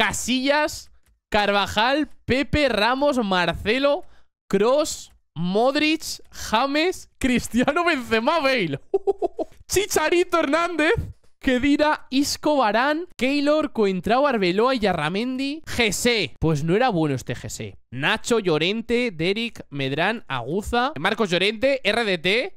Casillas, Carvajal, Pepe, Ramos, Marcelo, Cross, Modric, James, Cristiano Benzema, Bale. Chicharito Hernández, Kedira, Isco, Barán, Keylor, Coentrao, Arbeloa y Arramendi. GC. Pues no era bueno este GC. Nacho, Llorente, Derek, Medrán, Aguza, Marcos Llorente, RDT,